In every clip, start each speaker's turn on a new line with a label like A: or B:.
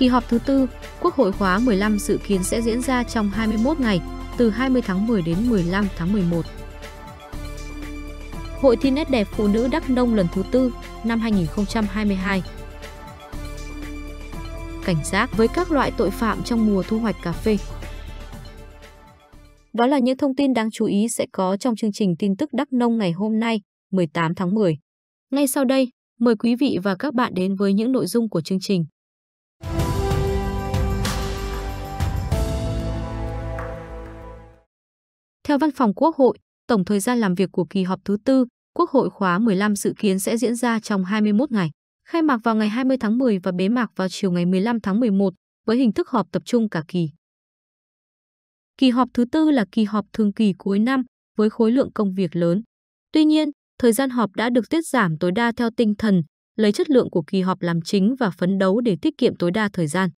A: Kỳ họp thứ tư, Quốc hội khóa 15 dự kiến sẽ diễn ra trong 21 ngày, từ 20 tháng 10 đến 15 tháng 11. Hội thi nét đẹp phụ nữ Đắk Nông lần thứ tư năm 2022. Cảnh giác với các loại tội phạm trong mùa thu hoạch cà phê. Đó là những thông tin đáng chú ý sẽ có trong chương trình tin tức Đắk Nông ngày hôm nay, 18 tháng 10. Ngay sau đây, mời quý vị và các bạn đến với những nội dung của chương trình. Theo Văn phòng Quốc hội, tổng thời gian làm việc của kỳ họp thứ tư, Quốc hội khóa 15 dự kiến sẽ diễn ra trong 21 ngày, khai mạc vào ngày 20 tháng 10 và bế mạc vào chiều ngày 15 tháng 11 với hình thức họp tập trung cả kỳ. Kỳ họp thứ tư là kỳ họp thường kỳ cuối năm với khối lượng công việc lớn. Tuy nhiên, thời gian họp đã được tiết giảm tối đa theo tinh thần, lấy chất lượng của kỳ họp làm chính và phấn đấu để tiết kiệm tối đa thời gian.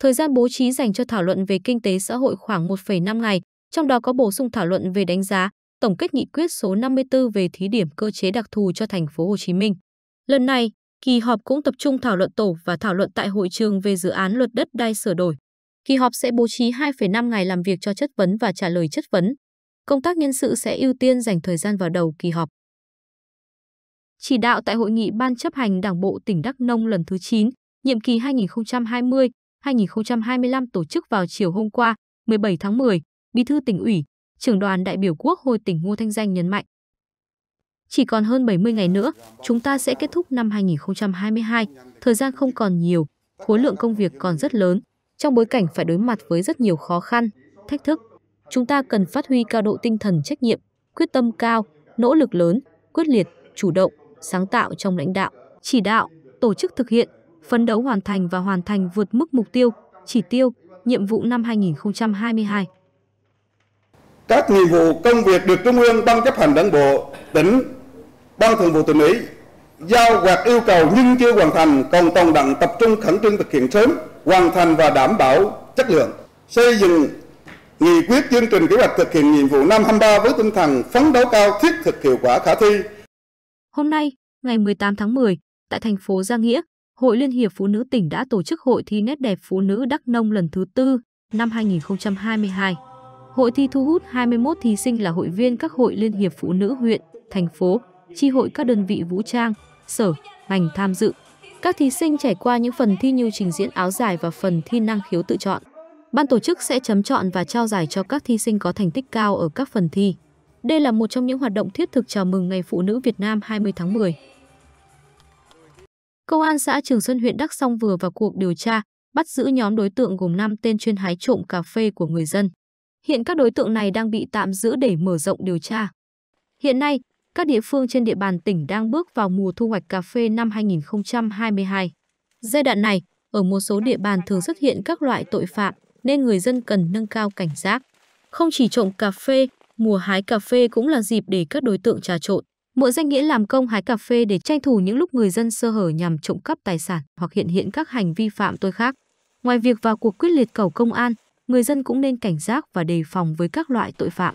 A: Thời gian bố trí dành cho thảo luận về kinh tế xã hội khoảng 1,5 ngày, trong đó có bổ sung thảo luận về đánh giá, tổng kết nghị quyết số 54 về thí điểm cơ chế đặc thù cho thành phố Hồ Chí Minh. Lần này, kỳ họp cũng tập trung thảo luận tổ và thảo luận tại hội trường về dự án luật đất đai sửa đổi. Kỳ họp sẽ bố trí 2,5 ngày làm việc cho chất vấn và trả lời chất vấn. Công tác nhân sự sẽ ưu tiên dành thời gian vào đầu kỳ họp. Chỉ đạo tại hội nghị Ban chấp hành Đảng bộ tỉnh Đắk Nông lần thứ 9, nhiệm kỳ 2020-2025 tổ chức vào chiều hôm qua, 17 tháng 10, Bí thư tỉnh ủy, trưởng đoàn đại biểu Quốc hội tỉnh Ngô Thanh Danh nhấn mạnh. Chỉ còn hơn 70 ngày nữa, chúng ta sẽ kết thúc năm 2022, thời gian không còn nhiều, khối lượng công việc còn rất lớn, trong bối cảnh phải đối mặt với rất nhiều khó khăn, thách thức. Chúng ta cần phát huy cao độ tinh thần trách nhiệm, quyết tâm cao, nỗ lực lớn, quyết liệt, chủ động, sáng tạo trong lãnh đạo, chỉ đạo, tổ chức thực hiện, phấn đấu hoàn thành và hoàn thành vượt mức mục tiêu, chỉ tiêu, nhiệm vụ năm 2022 các nhiệm vụ công việc được Trung ương Ban chấp hành Đảng bộ tỉnh, Ban Thường vụ tỉnh ủy giao hoặc yêu cầu nhưng chưa hoàn thành, còn tồn đảng tập trung khẩn trương thực hiện sớm, hoàn thành và đảm bảo chất lượng. Xây dựng nghị quyết chương trình kế hoạch thực hiện nhiệm vụ năm 23 với tinh thần phấn đấu cao thiết thực hiệu quả khả thi. Hôm nay, ngày 18 tháng 10, tại thành phố Gia Nghĩa, Hội Liên hiệp Phụ nữ tỉnh đã tổ chức hội thi nét đẹp phụ nữ Đắk Nông lần thứ tư năm 2022. Hội thi thu hút 21 thí sinh là hội viên các hội Liên hiệp Phụ nữ huyện, thành phố, chi hội các đơn vị vũ trang, sở, ngành tham dự. Các thí sinh trải qua những phần thi như trình diễn áo dài và phần thi năng khiếu tự chọn. Ban tổ chức sẽ chấm chọn và trao giải cho các thí sinh có thành tích cao ở các phần thi. Đây là một trong những hoạt động thiết thực chào mừng Ngày Phụ nữ Việt Nam 20 tháng 10. Công an xã Trường Xuân huyện Đắk Song vừa vào cuộc điều tra, bắt giữ nhóm đối tượng gồm 5 tên chuyên hái trộm cà phê của người dân. Hiện các đối tượng này đang bị tạm giữ để mở rộng điều tra. Hiện nay, các địa phương trên địa bàn tỉnh đang bước vào mùa thu hoạch cà phê năm 2022. Giai đoạn này, ở một số địa bàn thường xuất hiện các loại tội phạm nên người dân cần nâng cao cảnh giác. Không chỉ trộm cà phê, mùa hái cà phê cũng là dịp để các đối tượng trà trộn. mượn danh nghĩa làm công hái cà phê để tranh thủ những lúc người dân sơ hở nhằm trộm cắp tài sản hoặc hiện hiện các hành vi phạm tội khác. Ngoài việc vào cuộc quyết liệt cầu công an, người dân cũng nên cảnh giác và đề phòng với các loại tội phạm.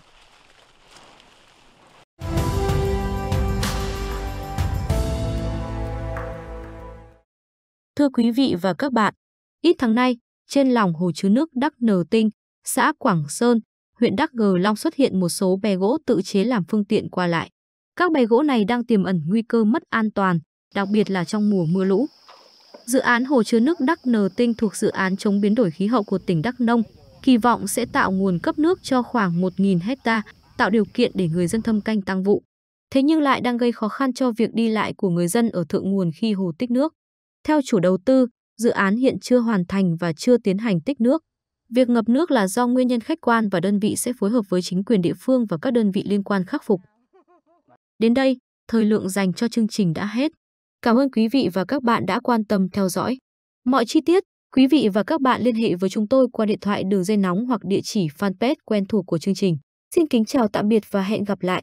A: Thưa quý vị và các bạn, ít tháng nay, trên lòng hồ chứa nước Đắc Nờ Tinh, xã Quảng Sơn, huyện Đắc Gờ Long xuất hiện một số bè gỗ tự chế làm phương tiện qua lại. Các bè gỗ này đang tiềm ẩn nguy cơ mất an toàn, đặc biệt là trong mùa mưa lũ. Dự án hồ chứa nước Đắc Nờ Tinh thuộc dự án chống biến đổi khí hậu của tỉnh Đắk Nông, kỳ vọng sẽ tạo nguồn cấp nước cho khoảng 1.000 hecta, tạo điều kiện để người dân thâm canh tăng vụ. Thế nhưng lại đang gây khó khăn cho việc đi lại của người dân ở thượng nguồn khi hồ tích nước. Theo chủ đầu tư, dự án hiện chưa hoàn thành và chưa tiến hành tích nước. Việc ngập nước là do nguyên nhân khách quan và đơn vị sẽ phối hợp với chính quyền địa phương và các đơn vị liên quan khắc phục. Đến đây, thời lượng dành cho chương trình đã hết. Cảm ơn quý vị và các bạn đã quan tâm theo dõi. Mọi chi tiết Quý vị và các bạn liên hệ với chúng tôi qua điện thoại đường dây nóng hoặc địa chỉ fanpage quen thuộc của chương trình. Xin kính chào tạm biệt và hẹn gặp lại.